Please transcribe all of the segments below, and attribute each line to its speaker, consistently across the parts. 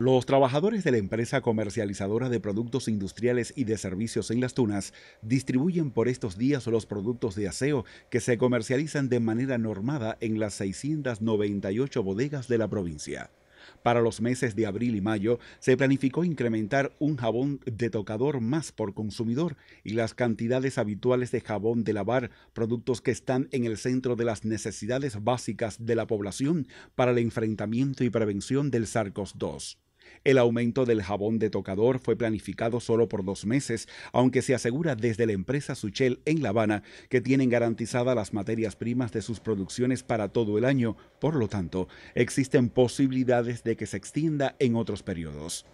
Speaker 1: Los trabajadores de la empresa comercializadora de productos industriales y de servicios en Las Tunas distribuyen por estos días los productos de aseo que se comercializan de manera normada en las 698 bodegas de la provincia. Para los meses de abril y mayo se planificó incrementar un jabón de tocador más por consumidor y las cantidades habituales de jabón de lavar, productos que están en el centro de las necesidades básicas de la población para el enfrentamiento y prevención del SARS-CoV-2. El aumento del jabón de tocador fue planificado solo por dos meses, aunque se asegura desde la empresa Suchel en La Habana que tienen garantizadas las materias primas de sus producciones para todo el año, por lo tanto, existen posibilidades de que se extienda en otros periodos.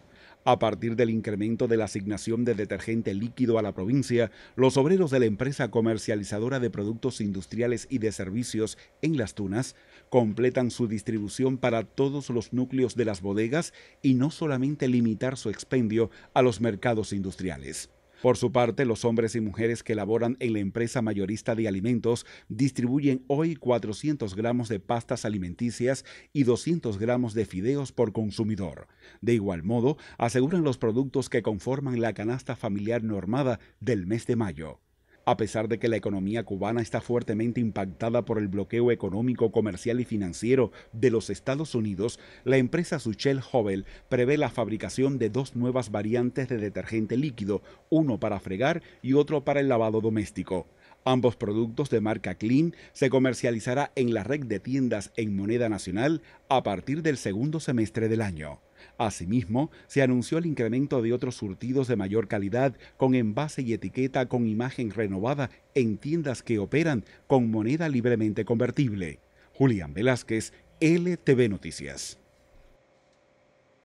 Speaker 1: A partir del incremento de la asignación de detergente líquido a la provincia, los obreros de la empresa comercializadora de productos industriales y de servicios en Las Tunas completan su distribución para todos los núcleos de las bodegas y no solamente limitar su expendio a los mercados industriales. Por su parte, los hombres y mujeres que laboran en la empresa mayorista de alimentos distribuyen hoy 400 gramos de pastas alimenticias y 200 gramos de fideos por consumidor. De igual modo, aseguran los productos que conforman la canasta familiar normada del mes de mayo. A pesar de que la economía cubana está fuertemente impactada por el bloqueo económico, comercial y financiero de los Estados Unidos, la empresa Suchel Hobel prevé la fabricación de dos nuevas variantes de detergente líquido, uno para fregar y otro para el lavado doméstico. Ambos productos de marca Clean se comercializará en la red de tiendas en moneda nacional a partir del segundo semestre del año. Asimismo, se anunció el incremento de otros surtidos de mayor calidad con envase y etiqueta con imagen renovada en tiendas que operan con moneda libremente convertible. Julián Velázquez, LTV Noticias.